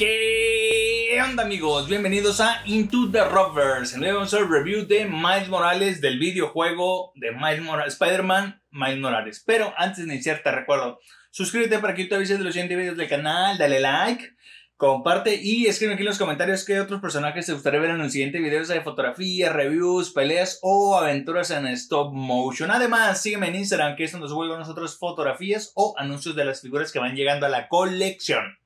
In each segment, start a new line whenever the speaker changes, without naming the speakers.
¿Qué onda amigos? Bienvenidos a Into the Rovers, En hoy vamos a hacer review de Miles Morales del videojuego de Miles Morales, Spider-Man Miles Morales. Pero antes de iniciar te recuerdo, suscríbete para que te avises de los siguientes videos del canal, dale like, comparte y escribe aquí en los comentarios qué otros personajes te gustaría ver en los siguientes videos de fotografía, reviews, peleas o aventuras en stop motion. Además, sígueme en Instagram que es donde subo nosotros fotografías o anuncios de las figuras que van llegando a la colección.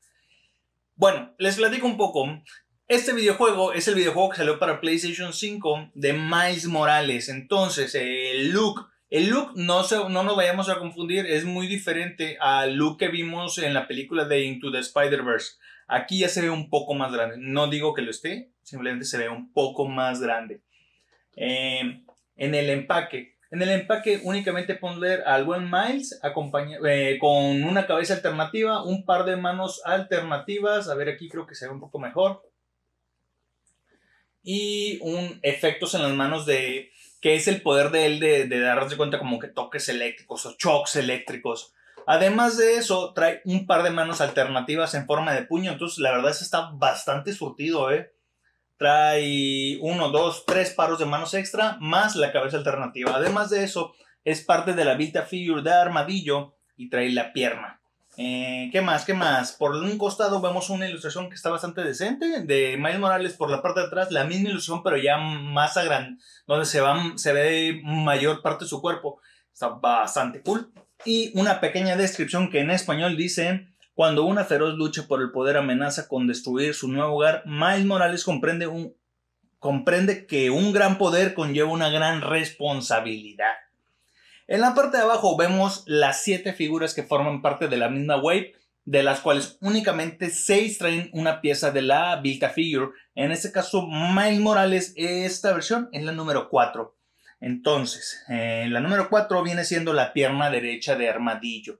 Bueno, les platico un poco. Este videojuego es el videojuego que salió para PlayStation 5 de Miles Morales. Entonces, el look, el look no, no nos vayamos a confundir, es muy diferente al look que vimos en la película de Into the Spider-Verse. Aquí ya se ve un poco más grande. No digo que lo esté, simplemente se ve un poco más grande. Eh, en el empaque, en el empaque únicamente poner al buen Miles eh, con una cabeza alternativa, un par de manos alternativas. A ver, aquí creo que se ve un poco mejor. Y un efectos en las manos de que es el poder de él de, de darse cuenta como que toques eléctricos o choques eléctricos. Además de eso, trae un par de manos alternativas en forma de puño. Entonces, la verdad es que está bastante surtido, ¿eh? trae uno, dos, tres paros de manos extra, más la cabeza alternativa. Además de eso, es parte de la Vita Figure de Armadillo y trae la pierna. Eh, ¿Qué más? ¿Qué más? Por un costado vemos una ilustración que está bastante decente de Miles Morales por la parte de atrás, la misma ilusión, pero ya más gran... donde se, se ve mayor parte de su cuerpo. Está bastante cool. Y una pequeña descripción que en español dice cuando una feroz lucha por el poder amenaza con destruir su nuevo hogar, Miles Morales comprende, que un gran poder conlleva una gran responsabilidad. En la parte de abajo vemos las siete figuras que forman parte de la misma wave, de las cuales únicamente seis traen una pieza de la Vilta Figure. En este caso, Miles Morales, esta versión es la número 4. Entonces, eh, la número 4 viene siendo la pierna derecha de Armadillo.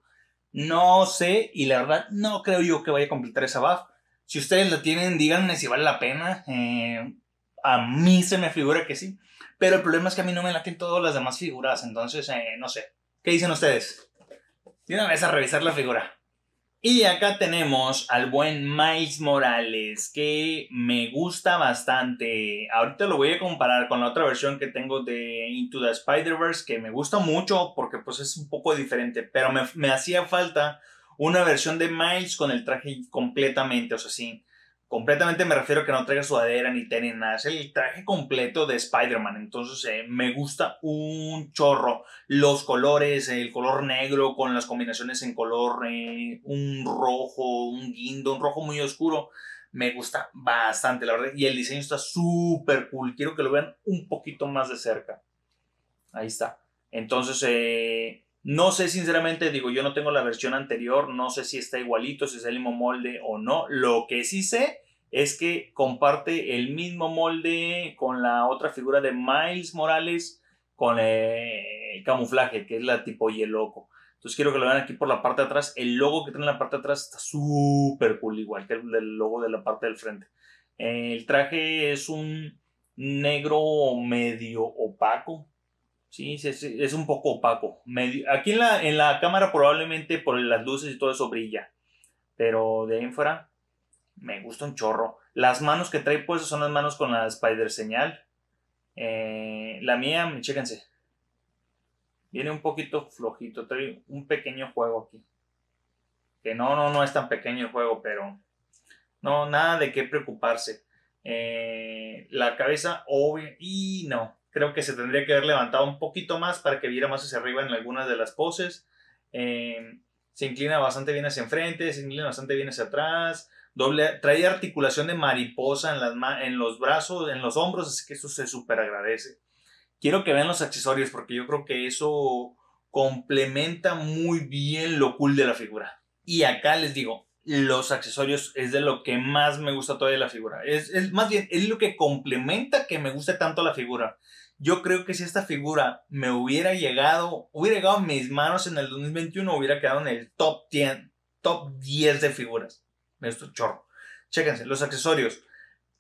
No sé, y la verdad no creo yo que vaya a completar esa buff. Si ustedes la tienen, díganme si vale la pena. Eh, a mí se me figura que sí. Pero el problema es que a mí no me laten todas las demás figuras. Entonces, eh, no sé. ¿Qué dicen ustedes? De una vez a revisar la figura. Y acá tenemos al buen Miles Morales, que me gusta bastante. Ahorita lo voy a comparar con la otra versión que tengo de Into the Spider-Verse, que me gusta mucho porque pues es un poco diferente, pero me, me hacía falta una versión de Miles con el traje completamente, o sea, sí completamente me refiero a que no traiga sudadera ni tenis, nada. Es el traje completo de Spider-Man. Entonces eh, me gusta un chorro. Los colores, el color negro con las combinaciones en color, eh, un rojo, un guindo, un rojo muy oscuro. Me gusta bastante, la verdad. Y el diseño está súper cool. Quiero que lo vean un poquito más de cerca. Ahí está. Entonces, eh, no sé, sinceramente, digo, yo no tengo la versión anterior, no sé si está igualito, si es el mismo molde o no. Lo que sí sé es que comparte el mismo molde con la otra figura de Miles Morales con eh, el camuflaje, que es la tipo loco Entonces quiero que lo vean aquí por la parte de atrás. El logo que tiene en la parte de atrás está súper cool, igual que el logo de la parte del frente. El traje es un negro medio opaco. Sí, es, un poco opaco. Medio, aquí en la, en la cámara probablemente por las luces y todo eso brilla. Pero de ahí me gusta un chorro. Las manos que trae puestas son las manos con la Spider señal. Eh, la mía, chéquense. Viene un poquito flojito, trae un pequeño juego aquí. Que no, no, no es tan pequeño el juego, pero no, nada de qué preocuparse. Eh, la cabeza, obvio, y no, creo que se tendría que haber levantado un poquito más para que viera más hacia arriba en algunas de las poses. Eh, se inclina bastante bien hacia enfrente, se inclina bastante bien hacia atrás, trae articulación de mariposa en, las, en los brazos, en los hombros, así que eso se super agradece. Quiero que vean los accesorios porque yo creo que eso complementa muy bien lo cool de la figura. Y acá les digo, los accesorios es de lo que más me gusta todavía de la figura. Es, es, más bien, es lo que complementa que me guste tanto la figura. Yo creo que si esta figura me hubiera llegado, hubiera llegado a mis manos en el 2021, hubiera quedado en el top 10, top 10 de figuras esto chorro. Chéquense, los accesorios.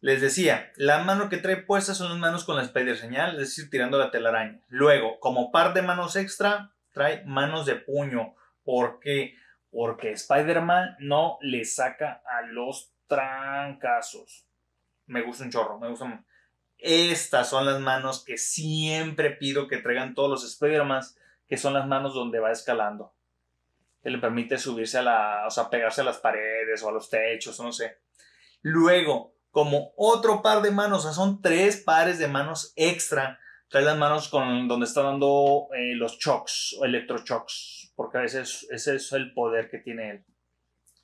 Les decía, la mano que trae puestas son las manos con la spider señal, es decir, tirando la telaraña. Luego, como par de manos extra, trae manos de puño. ¿Por qué? Porque Spider-Man no le saca a los trancazos. Me gusta un chorro, me gusta. Estas son las manos que siempre pido que traigan todos los Spider-Man, que son las manos donde va escalando que le permite subirse a la, o sea, pegarse a las paredes o a los techos, no sé. Luego, como otro par de manos, o sea, son tres pares de manos extra, trae las manos con donde está dando eh, los chocks o porque a veces ese es el poder que tiene él.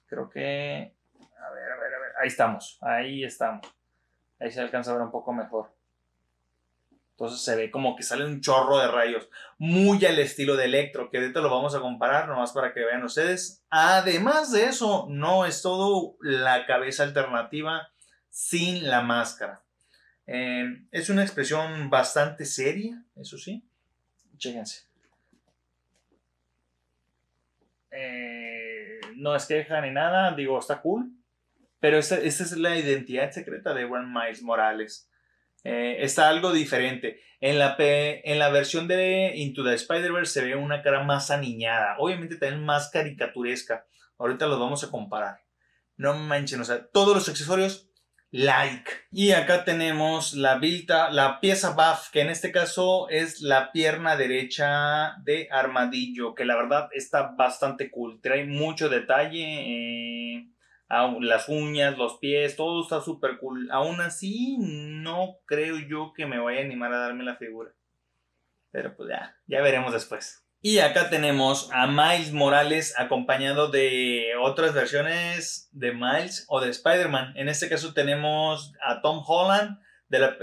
Creo que, a ver, a ver, a ver, ahí estamos, ahí estamos. Ahí se alcanza a ver un poco mejor. Entonces se ve como que sale un chorro de rayos, muy al estilo de Electro, que dentro lo vamos a comparar nomás para que vean ustedes. Además de eso, no es todo la cabeza alternativa sin la máscara. Eh, es una expresión bastante seria, eso sí. Chéquense. Eh, no es queja ni nada, digo, está cool. Pero esta, es la identidad secreta de Juan Miles Morales. Eh, está algo diferente. En la, en la versión de Into the Spider-Verse se ve una cara más aniñada, obviamente también más caricaturesca. Ahorita los vamos a comparar. No manchen, o sea, todos los accesorios, like. Y acá tenemos la, la pieza buff, que en este caso es la pierna derecha de Armadillo, que la verdad está bastante cool. Trae mucho detalle. Eh las uñas, los pies, todo está súper cool. Aún así, no creo yo que me vaya a animar a darme la figura. Pero pues ya, ya veremos después. Y acá tenemos a Miles Morales acompañado de otras versiones de Miles o de Spider-Man. En este caso tenemos a Tom Holland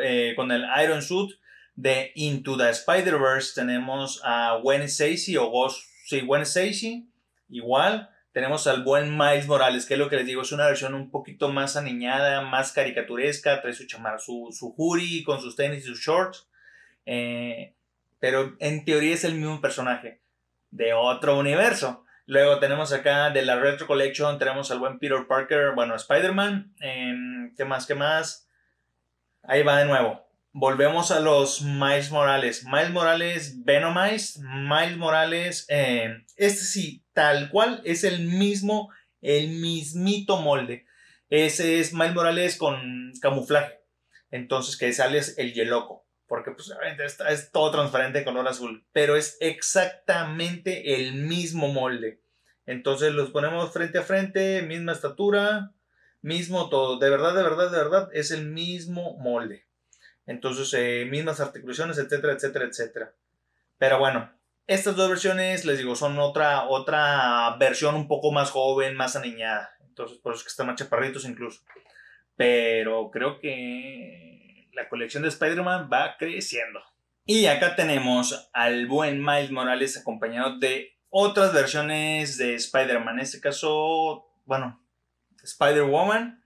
eh, con el Iron Suit de Into the Spider-Verse. Tenemos a Gwen Stacy o Ghost, sí, Gwen Stacy, igual. Tenemos al buen Miles Morales, que es lo que les digo, es una versión un poquito más aniñada, más caricaturesca, trae su chamar su, su con sus tenis y sus shorts. Eh, pero en teoría es el mismo personaje de otro universo. Luego tenemos acá de la Retro Collection, tenemos al buen Peter Parker, bueno, Spider-Man. Em, ¿Qué más? ¿Qué más? Ahí va de nuevo volvemos a los Miles Morales. Miles Morales Venomize, Miles Morales, eh, este sí, tal cual es el mismo, el mismito molde. Ese es Miles Morales con camuflaje. Entonces que sale el Yeloco. Porque pues, es todo transparente de color azul. Pero es exactamente el mismo molde. Entonces los ponemos frente a frente, misma estatura, mismo todo. De verdad, de verdad, de verdad, es el mismo molde. Entonces, eh, mismas articulaciones, etcétera, etcétera, etcétera. Pero bueno, estas dos versiones, les digo, son otra, otra versión un poco más joven, más aniñada. Entonces, por eso que están más chaparritos incluso. Pero creo que la colección de Spider-Man va creciendo. Y acá tenemos al buen Miles Morales acompañado de otras versiones de Spider-Man. En este caso, bueno, Spider-Woman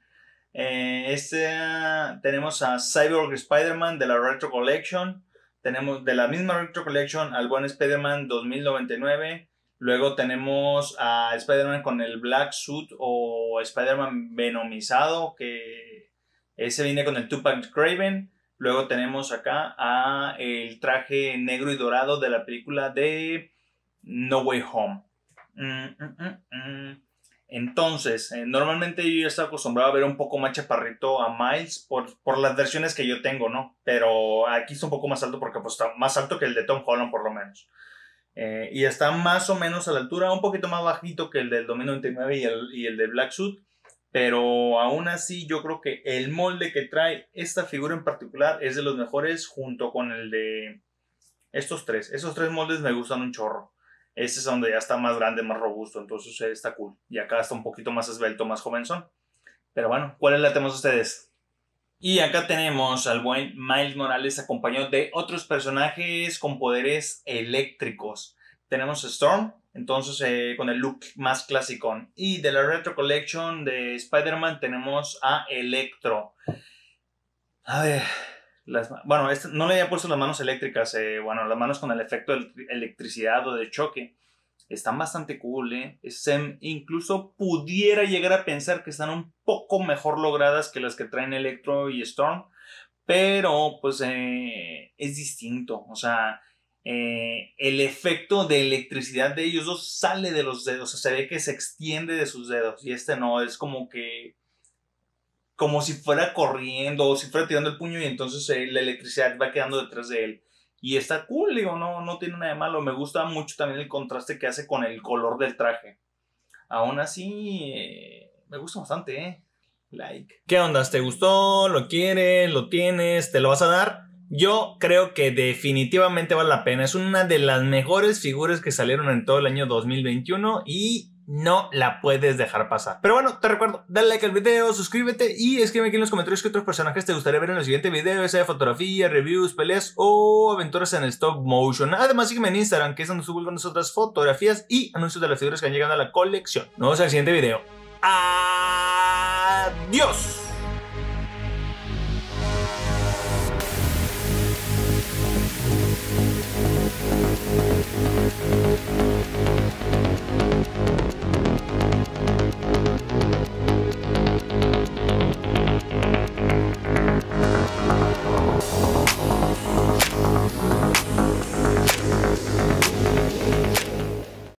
eh, este, ah, tenemos a Cyborg Spider-Man de la Retro Collection. Tenemos de la misma Retro Collection al buen Spider-Man 2099. Luego tenemos a Spider-Man con el Black Suit o Spider-Man Venomizado, que ese viene con el Tupac Craven. Luego tenemos acá a el traje negro y dorado de la película de No Way Home. Mm, mm, mm, entonces, eh, normalmente yo ya estaba acostumbrado a ver un poco más chaparrito a Miles por, las versiones que yo tengo, ¿no? Pero aquí está un poco más alto porque pues, está más alto que el de Tom Holland por lo menos. Eh, y está más o menos a la altura, un poquito más bajito que el del 2099 y y el de Black Suit. Pero aún así yo creo que el molde que trae esta figura en particular es de los mejores junto con el de estos tres. Esos tres moldes me gustan un chorro. Este es donde ya está más grande, más robusto, entonces eh, está cool. Y acá está un poquito más esbelto, más jovenzón. Pero bueno, ¿cuál es la tenemos ustedes? Y acá tenemos al buen Miles Morales acompañado de otros personajes con poderes eléctricos. Tenemos a Storm, entonces eh, con el look más clásico. Y de la Retro Collection de Spider-Man tenemos a Electro. A ver, bueno, no le había puesto las manos eléctricas, eh, bueno, las manos con el efecto de electricidad o de choque. Están bastante cool, eh. incluso pudiera llegar a pensar que están un poco mejor logradas que las que traen Electro y Storm, pero pues eh, es distinto, o sea, el efecto de electricidad de ellos dos sale de los dedos, o sea, se ve que se extiende de sus dedos y este no, es como que como si fuera corriendo o si fuera tirando el puño y entonces eh, la electricidad va quedando detrás de él. Y está cool, digo, no, no tiene nada de malo. Me gusta mucho también el contraste que hace con el color del traje. Aún así, eh, me gusta bastante, ¿eh? Like. ¿Qué onda? ¿Te gustó? ¿Lo quieres? ¿Lo tienes? ¿Te lo vas a dar? Yo creo que definitivamente vale la pena. Es una de las mejores figuras que salieron en todo el año 2021 y no la puedes dejar pasar. Pero bueno, te recuerdo, dale like al video, suscríbete y escríbeme aquí en los comentarios qué otros personajes te gustaría ver en el siguiente video, sea de fotografía, reviews, peleas o aventuras en stop motion. Además, sígueme en Instagram, que es donde subo algunas otras fotografías y anuncios de las figuras que han llegado a la colección. Nos vemos en el siguiente video. Adiós.